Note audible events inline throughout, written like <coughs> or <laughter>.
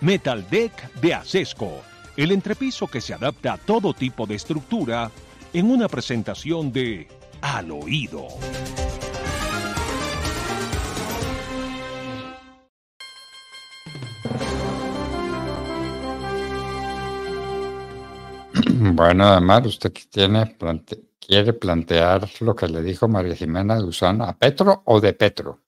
Metal Deck de Acesco, el entrepiso que se adapta a todo tipo de estructura en una presentación de Al Oído. <clears throat> Bueno, además, usted quiere plantear lo que le dijo María Jimena Duzán a Petro o de Petro.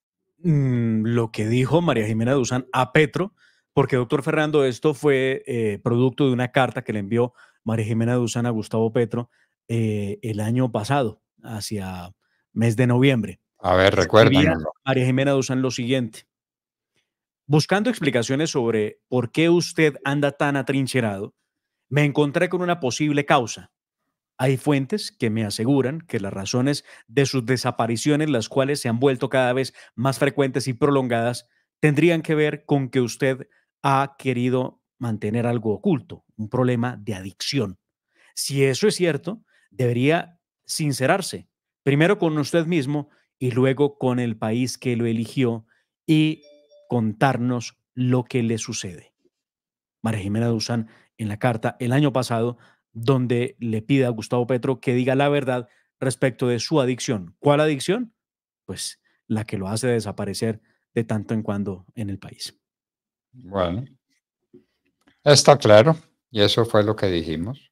Mm, lo que dijo María Jimena Duzán a Petro, porque doctor Fernando, esto fue eh, producto de una carta que le envió María Jimena Duzán a Gustavo Petro eh, el año pasado, hacia mes de noviembre. A ver, recuerda. María Jimena Duzán lo siguiente. Buscando explicaciones sobre por qué usted anda tan atrincherado, me encontré con una posible causa. Hay fuentes que me aseguran que las razones de sus desapariciones, las cuales se han vuelto cada vez más frecuentes y prolongadas, tendrían que ver con que usted ha querido mantener algo oculto, un problema de adicción. Si eso es cierto, debería sincerarse, primero con usted mismo y luego con el país que lo eligió y contarnos lo que le sucede. María Jimena Dusan en la carta el año pasado, donde le pide a Gustavo Petro que diga la verdad respecto de su adicción. ¿Cuál adicción? Pues la que lo hace desaparecer de tanto en cuando en el país. Bueno, está claro, y eso fue lo que dijimos.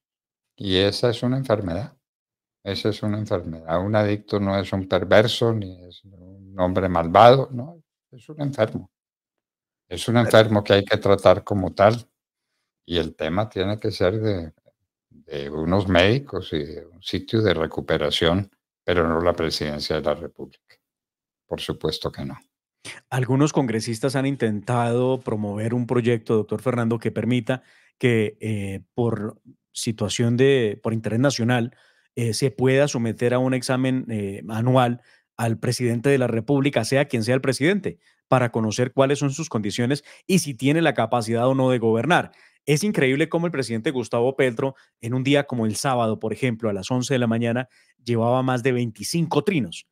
Y esa es una enfermedad. Esa es una enfermedad. Un adicto no es un perverso, ni es un hombre malvado, no, es un enfermo. Es un enfermo que hay que tratar como tal. Y el tema tiene que ser de eh, unos médicos y un sitio de recuperación, pero no la presidencia de la República. Por supuesto que no. Algunos congresistas han intentado promover un proyecto, doctor Fernando, que permita que eh, por situación de, por interés nacional, eh, se pueda someter a un examen anual al presidente de la República, sea quien sea el presidente, para conocer cuáles son sus condiciones y si tiene la capacidad o no de gobernar. Es increíble cómo el presidente Gustavo Petro, en un día como el sábado, por ejemplo, a las 11 de la mañana, llevaba más de 25 trinos.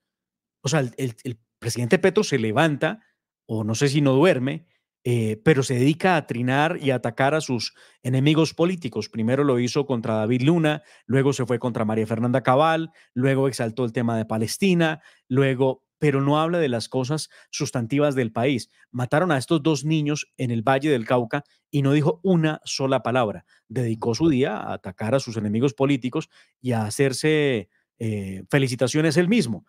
O sea, el, presidente Petro se levanta, o no sé si no duerme, eh, pero se dedica a trinar y atacar a sus enemigos políticos. Primero lo hizo contra David Luna, luego se fue contra María Fernanda Cabal, luego exaltó el tema de Palestina, luego pero no habla de las cosas sustantivas del país. Mataron a estos dos niños en el Valle del Cauca y no dijo una sola palabra. Dedicó su día a atacar a sus enemigos políticos y a hacerse eh, felicitaciones él mismo.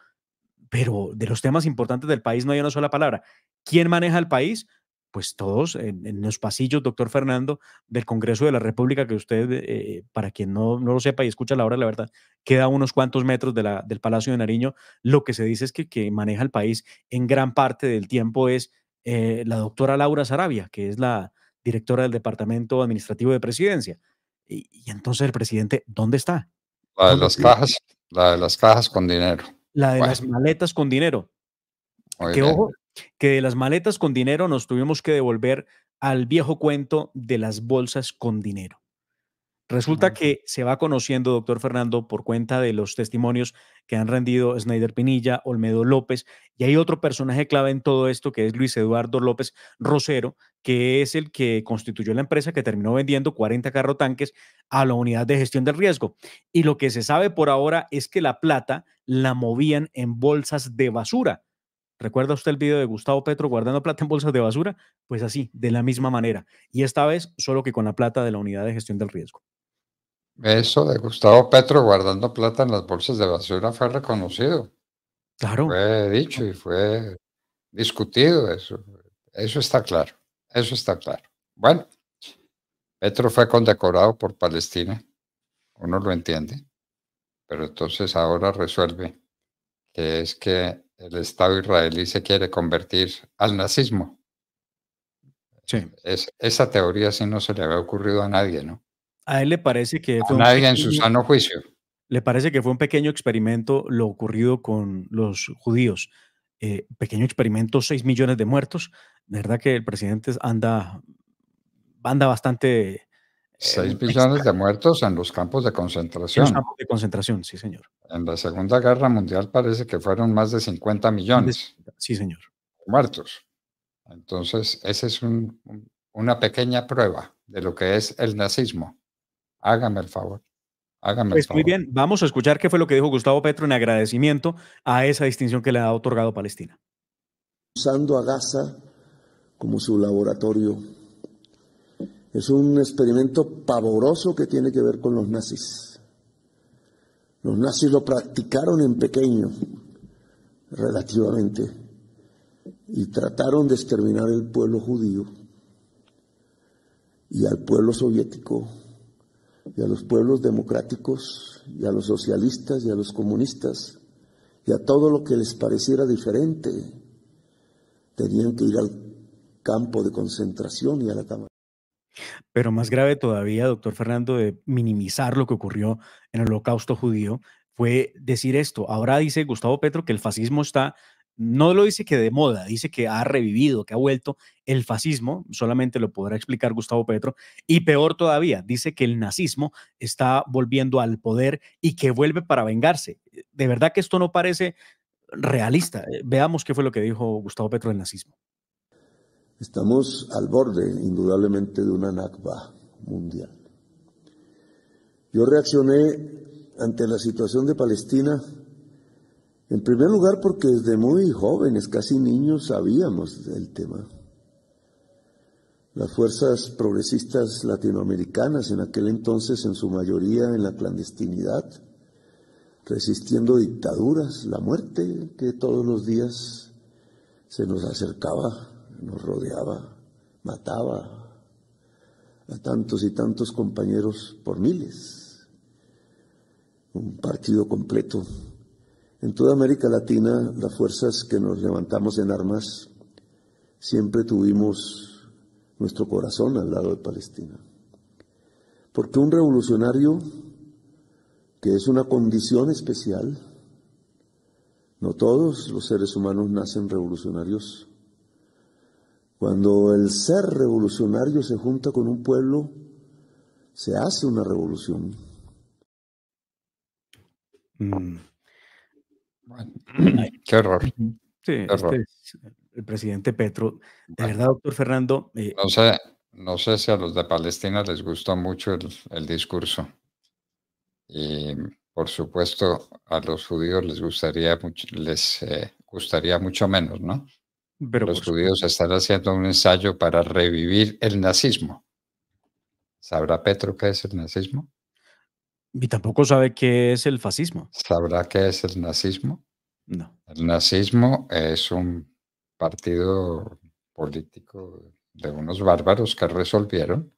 Pero de los temas importantes del país no hay una sola palabra. ¿Quién maneja el país? pues todos en, los pasillos, doctor Fernando, del Congreso de la República, que usted, eh, para quien no, no, lo sepa y escucha la hora, la verdad, queda unos cuantos metros de la, del Palacio de Nariño, lo que se dice es que, que maneja el país en gran parte del tiempo es eh, la doctora Laura Sarabia, que es la directora del Departamento Administrativo de Presidencia. Y, entonces el presidente, ¿dónde está? La de las cajas, la de las cajas con dinero. La de las maletas con dinero. ojo, que de las maletas con dinero nos tuvimos que devolver al viejo cuento de las bolsas con dinero. Resulta que se va conociendo, doctor Fernando, por cuenta de los testimonios que han rendido Snyder Pinilla, Olmedo López, y hay otro personaje clave en todo esto, que es Luis Eduardo López Rosero, que es el que constituyó la empresa que terminó vendiendo 40 carro tanques a la unidad de gestión del riesgo. Y lo que se sabe por ahora es que la plata la movían en bolsas de basura ¿Recuerda usted el video de Gustavo Petro guardando plata en bolsas de basura? Pues así, de la misma manera. Y esta vez solo que con la plata de la unidad de gestión del riesgo. Eso de Gustavo Petro guardando plata en las bolsas de basura fue reconocido. Claro. Fue dicho y fue discutido eso. Eso está claro. Eso está claro. Bueno, Petro fue condecorado por Palestina. Uno lo entiende. Pero entonces ahora resuelve que es que el Estado israelí se quiere convertir al nazismo. Es, esa teoría sí no se le había ocurrido a nadie, ¿no? A él le parece que... Fue nadie en su sano juicio. Le parece que fue un pequeño experimento lo ocurrido con los judíos. Eh, pequeño experimento, 6 millones de muertos. De verdad que el presidente anda, anda bastante Seis millones de muertos en los campos de concentración. En campos de concentración, sí, señor. En la Segunda Guerra Mundial parece que fueron más de 50 millones. Sí, señor. Muertos. Entonces, esa es una pequeña prueba de lo que es el nazismo. Hágame el favor. Hágame el pues, favor. Muy bien, vamos a escuchar qué fue lo que dijo Gustavo Petro en agradecimiento a esa distinción que le ha otorgado Palestina. Usando a Gaza como su laboratorio es un experimento pavoroso que tiene que ver con los nazis. Los nazis lo practicaron en pequeño, relativamente, y trataron de exterminar el pueblo judío y al pueblo soviético y a los pueblos democráticos y a los socialistas y a los comunistas y a todo lo que les pareciera diferente. Tenían que ir al campo de concentración y a la cámara. Pero más grave todavía, doctor Fernando, de minimizar lo que ocurrió en el holocausto judío, fue decir esto. Ahora dice Gustavo Petro que el fascismo está, no lo dice que de moda, dice que ha revivido, que ha vuelto el fascismo, solamente lo podrá explicar Gustavo Petro. Y peor todavía, dice que el nazismo está volviendo al poder y que vuelve para vengarse. De verdad que esto no parece realista. Veamos qué fue lo que dijo Gustavo Petro del nazismo. Estamos al borde, indudablemente, de una Nakba mundial. Yo reaccioné ante la situación de Palestina, en primer lugar porque desde muy jóvenes, casi niños, sabíamos del tema. Las fuerzas progresistas latinoamericanas, en aquel entonces en su mayoría en la clandestinidad, resistiendo dictaduras, la muerte que todos los días se nos acercaba nos rodeaba, mataba a tantos y tantos compañeros por miles. Un partido completo. En toda América Latina, las fuerzas que nos levantamos en armas, siempre tuvimos nuestro corazón al lado de Palestina. Porque un revolucionario, que es una condición especial, no todos los seres humanos nacen revolucionarios, cuando el ser revolucionario se junta con un pueblo, se hace una revolución. Mm. <clears throat> qué horror. Este el presidente Petro. De verdad, doctor Fernando. Eh, no, sé, no sé si a los de Palestina les gustó mucho el, discurso. Y por supuesto, a los judíos les gustaría mucho, les eh, gustaría mucho menos, ¿no? los pues judíos están haciendo un ensayo para revivir el nazismo. ¿Sabrá Petro qué es el nazismo? Y tampoco sabe qué es el fascismo. ¿Sabrá qué es el nazismo? No. El nazismo es un partido político de unos bárbaros que resolvieron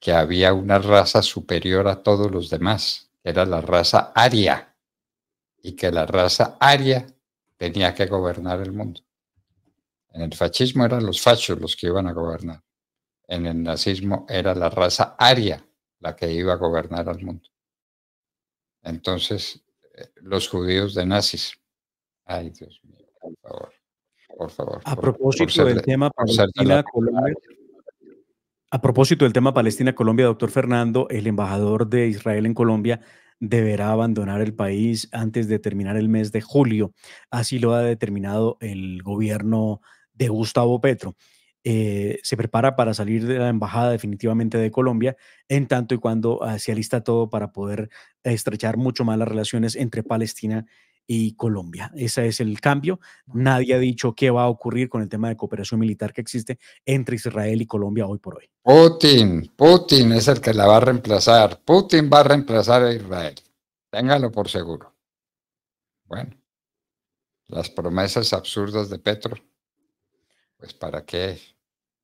que había una raza superior a todos los demás, que era la raza aria, y que la raza aria tenía que gobernar el mundo. En el fascismo eran los fachos los que iban a gobernar. En el nazismo era la raza aria la que iba a gobernar al mundo. Entonces, eh, los judíos de nazis. Ay, Dios mío, por favor. Por favor. A propósito del tema Palestina-Colombia. A propósito del tema Palestina-Colombia, doctor Fernando, el embajador de Israel en Colombia deberá abandonar el país antes de terminar el mes de julio. Así lo ha determinado el gobierno de Gustavo Petro. Eh, se prepara para salir de la embajada definitivamente de Colombia, en tanto y cuando ah, se alista todo para poder estrechar mucho más las relaciones entre Palestina y Colombia. Ese es el cambio. Nadie ha dicho qué va a ocurrir con el tema de cooperación militar que existe entre Israel y Colombia hoy por hoy. Putin, Putin es el que la va a reemplazar. Putin va a reemplazar a Israel. Téngalo por seguro. Bueno, las promesas absurdas de Petro pues para qué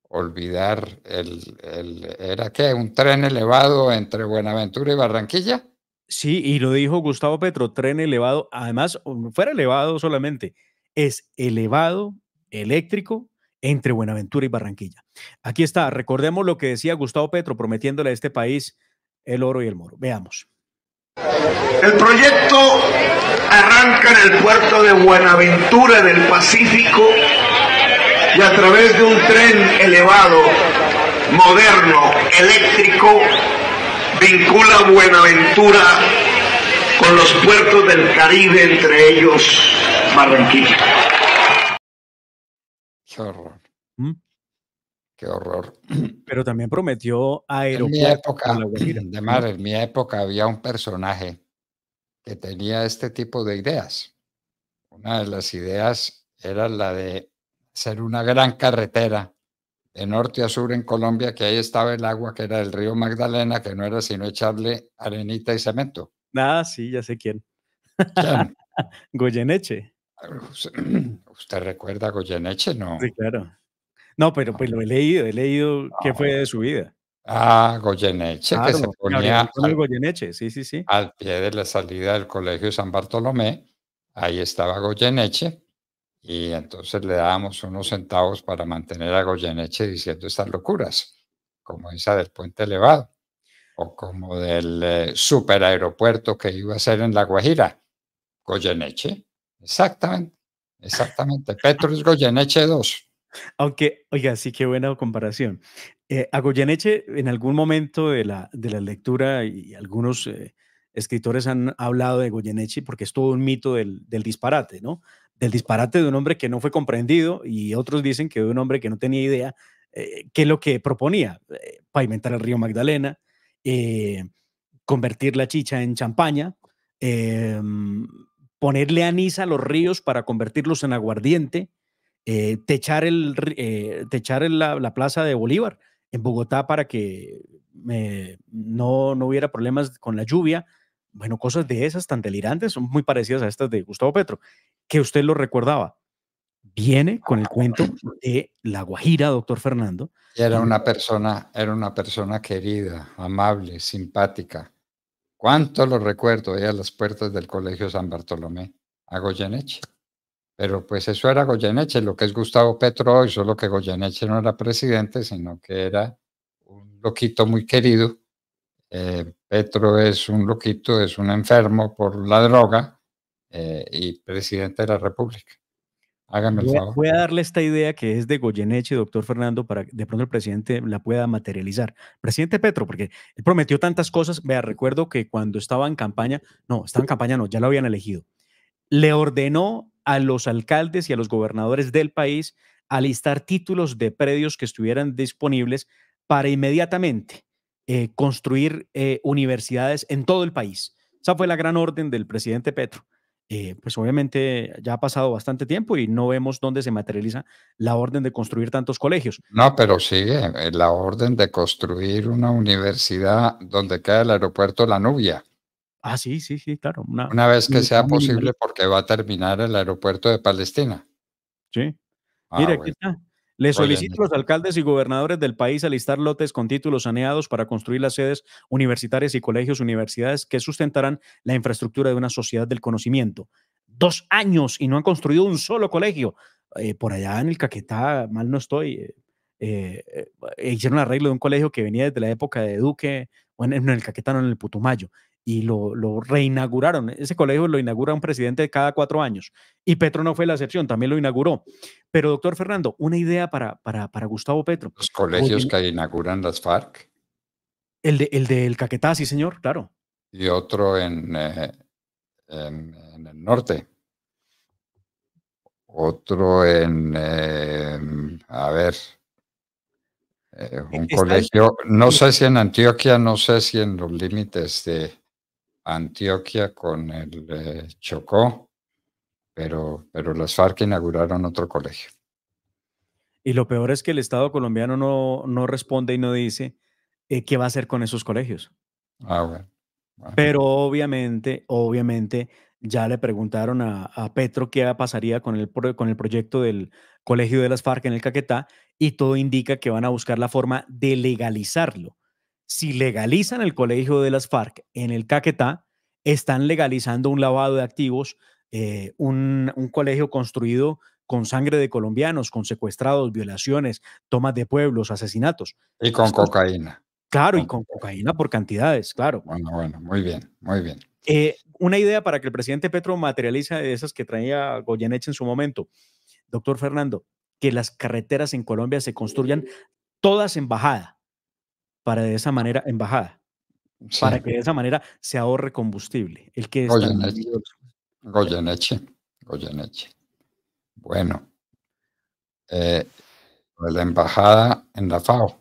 olvidar el, el era qué? un tren elevado entre Buenaventura y Barranquilla. Sí, y lo dijo Gustavo Petro, tren elevado, además, um, fuera elevado solamente, es elevado, eléctrico, entre Buenaventura y Barranquilla. Aquí está, recordemos lo que decía Gustavo Petro prometiéndole a este país el oro y el moro. Veamos. El proyecto arranca en el puerto de Buenaventura del Pacífico y a través de un tren elevado, moderno, eléctrico, vincula Buenaventura con los puertos del Caribe, entre ellos Barranquilla. Qué horror. Qué horror. Pero también prometió aeropuerto. En en mi época había un personaje que tenía este tipo de ideas. Una de las ideas era la de ser una gran carretera de norte a sur en Colombia, que ahí estaba el agua que era el río Magdalena, que no era sino echarle arenita y cemento. Ah, sí, ya sé quién. <laughs> Goyeneche. <clears throat> ¿Usted recuerda a Goyeneche? No. Sí, claro. No, pero pues lo he leído, he leído qué fue de su vida. Ah, Goyeneche, que se ponía al, al pie de la salida del Colegio San Bartolomé. Ahí estaba Goyeneche y entonces le dábamos unos centavos para mantener a Goyeneche diciendo estas locuras, como esa del puente elevado o como del super eh, superaeropuerto que iba a ser en La Guajira, Goyeneche, exactamente, exactamente, Petrus Goyeneche 2. Aunque, oiga, sí, qué buena comparación. Eh, a Goyeneche, en algún momento de la, de la lectura, y algunos eh, escritores han hablado de Goyeneche porque es todo un mito del, del disparate, ¿no? del disparate de un hombre que no fue comprendido y otros dicen que de un hombre que no tenía idea eh, qué es lo que proponía, eh, pavimentar el río Magdalena, eh, convertir la chicha en champaña, ponerle anís a los ríos para convertirlos en aguardiente, techar, el, la, la, plaza de Bolívar en Bogotá para que no, no hubiera problemas con la lluvia, bueno, cosas de esas tan delirantes son muy parecidas a estas de Gustavo Petro, que usted lo recordaba. Viene con el cuento <laughs> de La Guajira, doctor Fernando. Era una persona, era una persona querida, amable, simpática. ¿Cuánto lo recuerdo ahí a las puertas del Colegio San Bartolomé, a Goyeneche? Pero pues eso era Goyeneche, lo que es Gustavo Petro hoy, solo que Goyeneche no era presidente, sino que era un loquito muy querido eh, Petro es un loquito, es un enfermo por la droga eh, y presidente de la República. háganme el favor. Voy a darle esta idea que es de Goyeneche, doctor Fernando, para que de pronto el presidente la pueda materializar. Presidente Petro, porque él prometió tantas cosas. Vea, recuerdo que cuando estaba en campaña, no, estaba en campaña, no, ya lo habían elegido. Le ordenó a los alcaldes y a los gobernadores del país listar títulos de predios que estuvieran disponibles para inmediatamente eh, construir eh, universidades en todo el país. Esa fue la gran orden del presidente Petro. Eh, pues obviamente ya ha pasado bastante tiempo y no vemos dónde se materializa la orden de construir tantos colegios. No, pero sigue la orden de construir una universidad donde queda el aeropuerto La Nubia. Ah, sí, sí, sí, claro. Una, vez que sea posible, porque va a terminar el aeropuerto de Palestina. Sí. Ah, mire, aquí está. Le solicito a los alcaldes y gobernadores del país alistar lotes con títulos saneados para construir las sedes universitarias y colegios, universidades que sustentarán la infraestructura de una sociedad del conocimiento. Dos años y no han construido un solo colegio. Eh, por allá en el Caquetá, mal no estoy, eh. Eh, eh, e hicieron arreglo de un colegio que venía desde la época de Duque, bueno, en el Caquetano, en el Putumayo, y lo, reinauguraron. Ese colegio lo inaugura un presidente cada cuatro años, y Petro no fue la excepción, también lo inauguró. Pero, doctor Fernando, una idea para, para, Gustavo Petro. Los colegios que inauguran las FARC. El, de, el del Caquetá, sí, señor, claro. Y otro en, eh, en, el norte otro en, em, a ver, eh, un colegio, no sé si en Antioquia, no sé si en los límites de Antioquia con el eh, Chocó, pero, pero las FARC inauguraron otro colegio. Y lo peor es que el Estado colombiano no, no responde y no dice eh, qué va a hacer con esos colegios. Ah, bueno. Pero obviamente, obviamente, ya le preguntaron a, Petro qué pasaría con el, con el proyecto del Colegio de las FARC en el Caquetá y todo indica que van a buscar la forma de legalizarlo. Si legalizan el colegio de las FARC en el Caquetá, están legalizando un lavado de activos, eh, un, colegio construido con sangre de colombianos, con secuestrados, violaciones, tomas de pueblos, asesinatos. Y con cocaína. Claro, y con cocaína por cantidades, claro. Bueno, bueno, muy bien, muy bien. Eh, una idea para que el presidente Petro materialice de esas que traía Goyeneche en su momento. Doctor Fernando, que las carreteras en Colombia se construyan todas en bajada, para de esa manera, en para que de esa manera se ahorre combustible. El que Goyeneche. Goyeneche. Goyeneche. Bueno. Eh, pues la embajada en la FAO,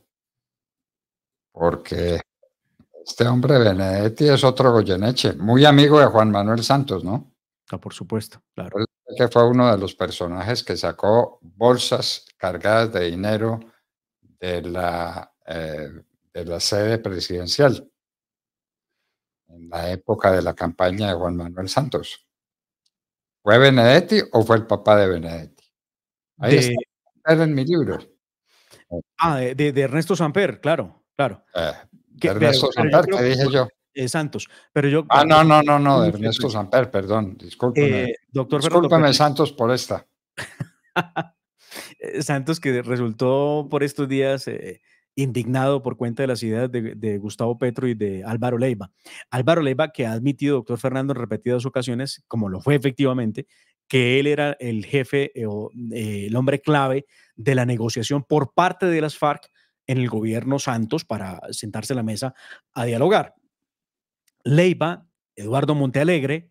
porque este hombre Benedetti es otro Goyeneche, muy amigo de Juan Manuel Santos, ¿no? Ah, por supuesto, claro. Pues que fue uno de los personajes que sacó bolsas cargadas de dinero de la, eh, de la sede presidencial en la época de la campaña de Juan Manuel Santos. ¿Fue Benedetti o fue el papá de Benedetti? Ahí está, en mi libro. Ah, de, de Ernesto Samper, claro, claro. Eh, Ernesto Samper, que dije yo. Eh, Santos. Pero yo, ah, no, no, no, no, Ernesto Samper, perdón, discúlpeme. Eh, doctor discúlpeme, Santos, por esta. <laughs> Eh, Santos, que resultó por estos días eh, indignado por cuenta de las ideas de, Gustavo Petro y de Álvaro Leiva. Álvaro Leiva, que ha admitido, doctor Fernando, en repetidas ocasiones, como lo fue efectivamente, que él era el jefe o el hombre clave de la negociación por parte de las FARC en el gobierno Santos para sentarse a la mesa a dialogar. Leiva, Eduardo Montealegre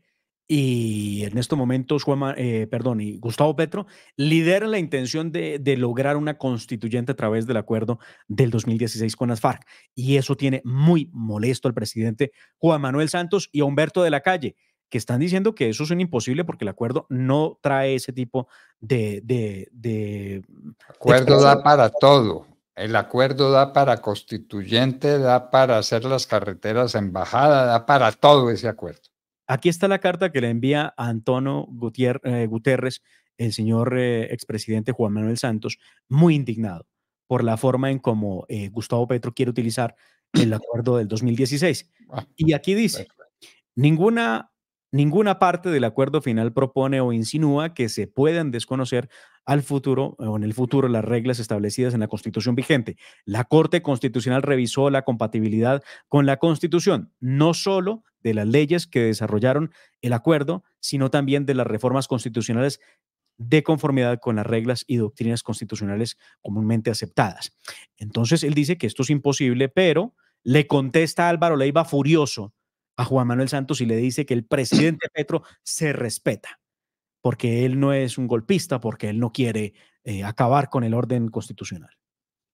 y en estos momentos Juan, eh, perdón, y Gustavo Petro lideran la intención de, lograr una constituyente a través del acuerdo del 2016 con las FARC. Y eso tiene muy molesto al presidente Juan Manuel Santos y a Humberto de la Calle, que están diciendo que eso es imposible porque el acuerdo no trae ese tipo de... de, de acuerdo da para todo el acuerdo da para constituyente, da para hacer las carreteras embajada, da para todo ese acuerdo. Aquí está la carta que le envía a Antonio eh, Guterres el señor eh, expresidente Juan Manuel Santos, muy indignado por la forma en como eh, Gustavo Petro quiere utilizar el acuerdo del 2016. Ah, y aquí dice, ninguna Ninguna parte del acuerdo final propone o insinúa que se puedan desconocer al futuro eh, o en el futuro las reglas establecidas en la Constitución vigente. La Corte Constitucional revisó la compatibilidad con la Constitución, no solo de las leyes que desarrollaron el acuerdo, sino también de las reformas constitucionales de conformidad con las reglas y doctrinas constitucionales comúnmente aceptadas. Entonces, él dice que esto es imposible, pero le contesta Álvaro Leiva furioso a Juan Manuel Santos y le dice que el presidente Petro se respeta, porque él no es un golpista, porque él no quiere eh, acabar con el orden constitucional.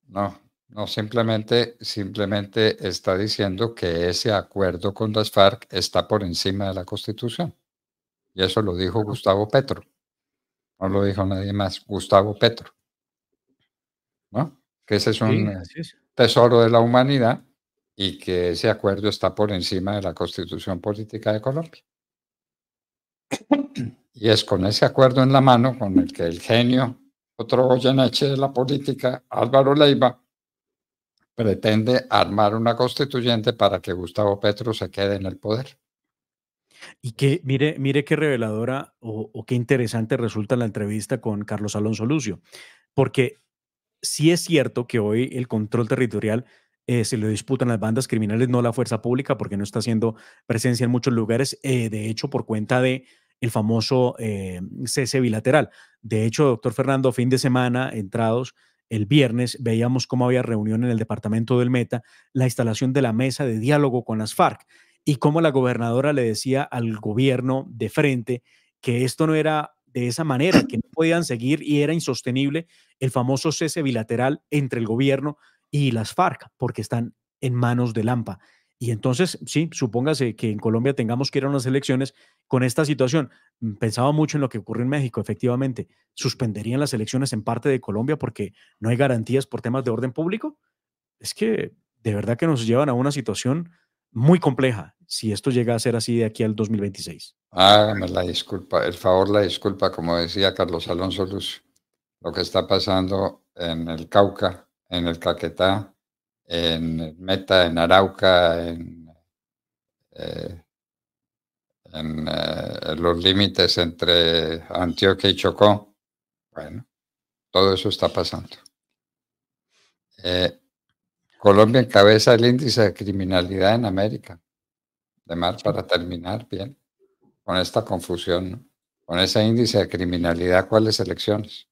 No, no, simplemente, simplemente está diciendo que ese acuerdo con las FARC está por encima de la Constitución. Y eso lo dijo Gustavo Petro. No lo dijo nadie más, Gustavo Petro. ¿No? Que ese es un eh, tesoro de la humanidad y que ese acuerdo está por encima de la constitución política de Colombia. <coughs> Y es con ese acuerdo en la mano con el que el genio, otro Goyeneche de la política, Álvaro Leiva, pretende armar una constituyente para que Gustavo Petro se quede en el poder. Y que, mire, mire qué reveladora o, o qué interesante resulta la entrevista con Carlos Alonso Lucio, porque sí es cierto que hoy el control territorial eh, se lo disputan las bandas criminales, no la fuerza pública, porque no está haciendo presencia en muchos lugares, eh, de hecho, por cuenta de el famoso eh, cese bilateral. De hecho, doctor Fernando, fin de semana, entrados, el viernes veíamos cómo había reunión en el departamento del Meta, la instalación de la mesa de diálogo con las FARC y cómo la gobernadora le decía al gobierno de frente que esto no era de esa manera, que no podían seguir y era insostenible el famoso cese bilateral entre el gobierno y las FARC, porque están en manos de Lampa. Y entonces, sí, supóngase que en Colombia tengamos que ir a unas elecciones con esta situación. Mm, pensaba mucho en lo que ocurrió en México, efectivamente. ¿Suspenderían las elecciones en parte de Colombia porque no hay garantías por temas de orden público? Es que de verdad que nos llevan a una situación muy compleja si esto llega a ser así de aquí al 2026. Hágame la disculpa, el favor, la disculpa, como decía Carlos Alonso Luz, lo que está pasando en el Cauca en el Caquetá, en Meta, en Arauca, en, eh, eh, los límites entre Antioquia y Chocó. Bueno, todo eso está pasando. Eh, Colombia encabeza el índice de criminalidad en América. De mar para terminar bien con esta confusión, con ese índice de criminalidad, ¿cuáles elecciones?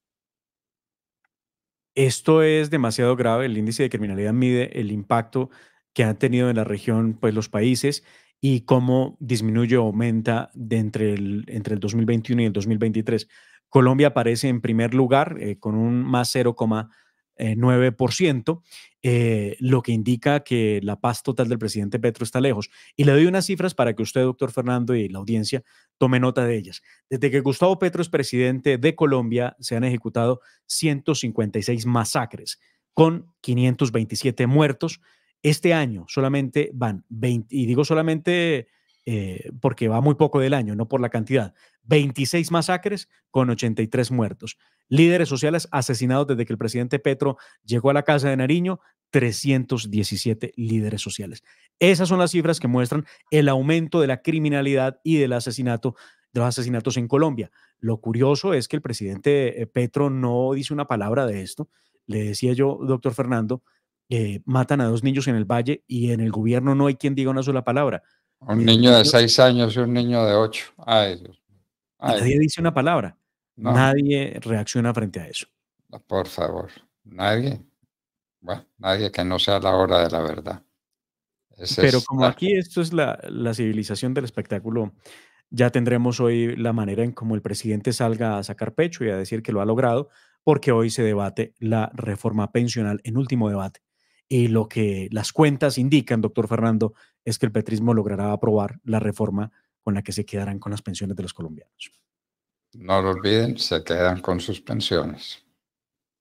Esto es demasiado grave. El índice de criminalidad mide el impacto que han tenido en la región pues, los países y cómo disminuye o aumenta entre, el, entre el 2021 y el 2023. Colombia aparece en primer lugar eh, con un más 0,5%. 9%, eh, eh, lo que indica que la paz total del presidente Petro está lejos. Y le doy unas cifras para que usted, doctor Fernando, y la audiencia tome nota de ellas. Desde que Gustavo Petro es presidente de Colombia, se han ejecutado 156 masacres con 527 muertos. Este año solamente van 20, y digo solamente eh, porque va muy poco del año, no por la cantidad, 26 masacres con 83 muertos. Líderes sociales asesinados desde que el presidente Petro llegó a la casa de Nariño, 317 líderes sociales. Esas son las cifras que muestran el aumento de la criminalidad y del asesinato de los asesinatos en Colombia. Lo curioso es que el presidente eh, Petro no dice una palabra de esto. Le decía yo, doctor Fernando, eh, matan a dos niños en el valle y en el gobierno no hay quien diga una sola palabra. Un eh, niño de seis años y un niño de ocho. Ay, ah, Dios. Ah, nadie dice una palabra. Nadie reacciona frente a eso. Por favor, nadie. Bueno, nadie que no sea la hora de la verdad. Pero como aquí esto es la, la, civilización del espectáculo, ya tendremos hoy la manera en cómo el presidente salga a sacar pecho y a decir que lo ha logrado, porque hoy se debate la reforma pensional en último debate. Y lo que las cuentas indican, doctor Fernando, es que el petrismo logrará aprobar la reforma con la que se quedarán con las pensiones de los colombianos. No lo olviden, se quedan con sus pensiones.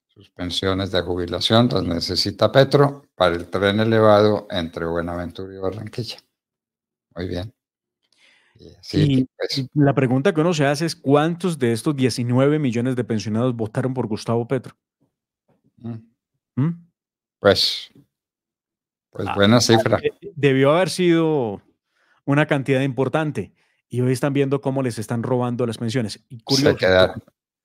Sus pensiones de jubilación las necesita Petro para el tren elevado entre Buenaventura y Barranquilla. Muy bien. y pues, la pregunta que uno se hace es, ¿cuántos de estos 19 millones de pensionados votaron por Gustavo Petro? Mm. ¿Mm? Pues, pues ah, buena ah, cifra. Eh, debió haber sido una cantidad importante. Y hoy están viendo cómo les están robando las pensiones.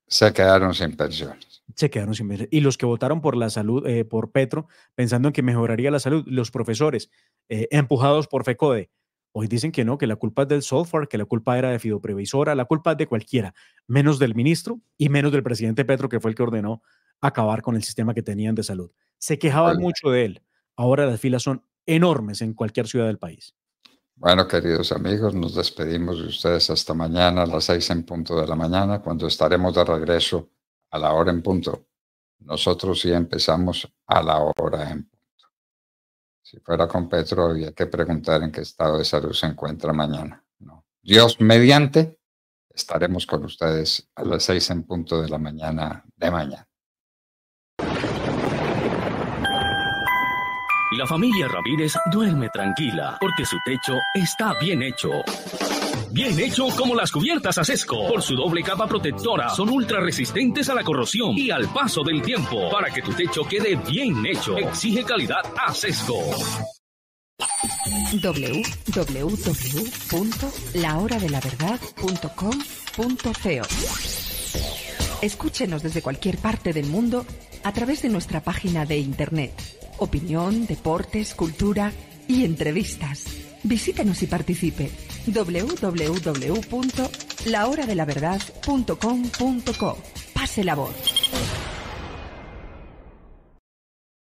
se, quedaron, sin pensiones. Se quedaron sin pensiones. Y los que votaron por la salud, eh, por Petro, pensando en que mejoraría la salud, los profesores, eh, empujados por FECODE, hoy dicen que no, que la culpa es del software, que la culpa era de Fidoprevisora, la culpa es de cualquiera, menos del ministro y menos del presidente Petro, que fue el que ordenó acabar con el sistema que tenían de salud. Se quejaban mucho de él. Ahora las filas son enormes en cualquier ciudad del país. Bueno, queridos amigos, nos despedimos de ustedes hasta mañana a las seis en punto de la mañana, cuando estaremos de regreso a la hora en punto. Nosotros sí empezamos a la hora en punto. Si fuera con Petro, había que preguntar en qué estado de salud se encuentra mañana. No. Dios mediante, estaremos con ustedes a las seis en punto de la mañana de mañana. La familia Ramírez duerme tranquila porque su techo está bien hecho. Bien hecho como las cubiertas Asesco. Por su doble capa protectora, son ultra resistentes a la corrosión y al paso del tiempo. Para que tu techo quede bien hecho, exige calidad Asesco. www.lahoradelaverdad.com.co Escúchenos desde cualquier parte del mundo a través de nuestra página de internet opinión, deportes, cultura y entrevistas. Visítanos y participe www.lahoradelaverdad.com.co. Pase la voz.